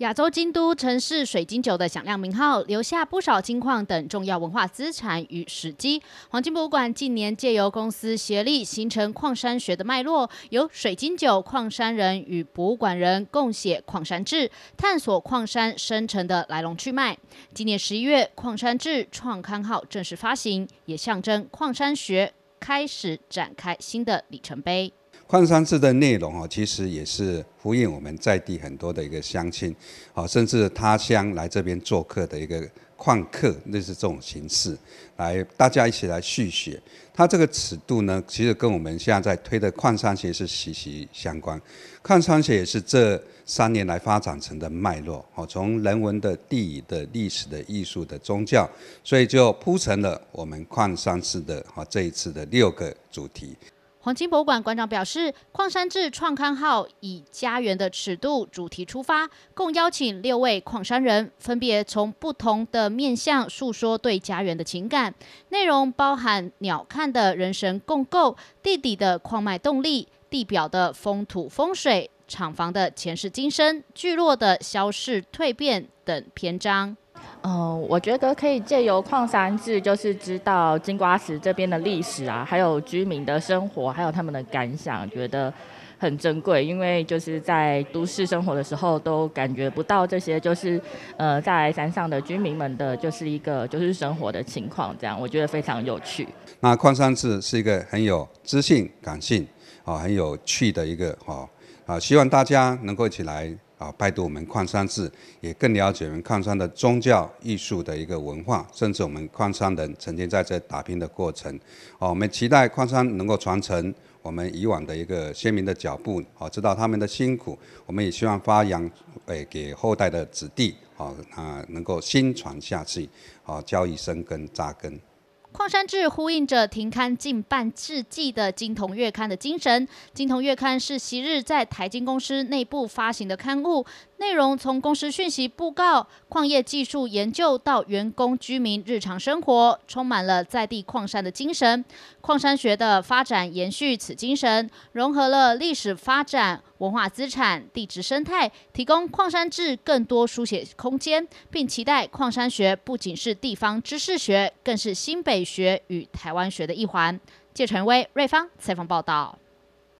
亚洲京都城市水晶酒的响亮名号，留下不少金矿等重要文化资产与史迹。黄金博物馆近年借由公司协力，形成矿山学的脉络，由水晶酒矿山人与博物馆人共写《矿山志》，探索矿山生成的来龙去脉。今年十一月，《矿山志》创刊号正式发行，也象征矿山学开始展开新的里程碑。矿山诗的内容哦，其实也是呼应我们在地很多的一个乡亲，哦，甚至他乡来这边做客的一个矿客，类似这种形式，来大家一起来续写。它这个尺度呢，其实跟我们现在在推的矿山学是息息相关。矿山学也是这三年来发展成的脉络，哦，从人文的地的历史的艺术的宗教，所以就铺成了我们矿山式的哦这一次的六个主题。黄金博物馆馆长表示，矿山志创刊号以家园的尺度主题出发，共邀请六位矿山人，分别从不同的面向诉说对家园的情感。内容包含鸟瞰的人神共构、地底的矿脉动力、地表的风土风水、厂房的前世今生、聚落的消逝蜕变等篇章。嗯，我觉得可以借由矿山志，就是知道金瓜石这边的历史啊，还有居民的生活，还有他们的感想，觉得很珍贵。因为就是在都市生活的时候，都感觉不到这些，就是呃，在山上的居民们的就是一个就是生活的情况，这样我觉得非常有趣。那矿山志是一个很有知性、感性啊，很有趣的一个哦啊，希望大家能够一起来。啊，拜读我们矿山志，也更了解我们矿山的宗教艺术的一个文化，甚至我们矿山人曾经在这打拼的过程。哦，我们期待矿山能够传承我们以往的一个鲜明的脚步，哦，知道他们的辛苦，我们也希望发扬，哎，给后代的子弟，哦，啊，能够心传下去，哦，教育生根扎根。《矿山志》呼应着停刊近半世纪的《金铜月刊》的精神，《金铜月刊》是昔日在台金公司内部发行的刊物。内容从公司讯息布告、矿业技术研究到员工、居民日常生活，充满了在地矿山的精神。矿山学的发展延续此精神，融合了历史发展、文化资产、地质生态，提供矿山志更多书写空间，并期待矿山学不仅是地方知识学，更是新北学与台湾学的一环。谢传威、瑞芳采访报道。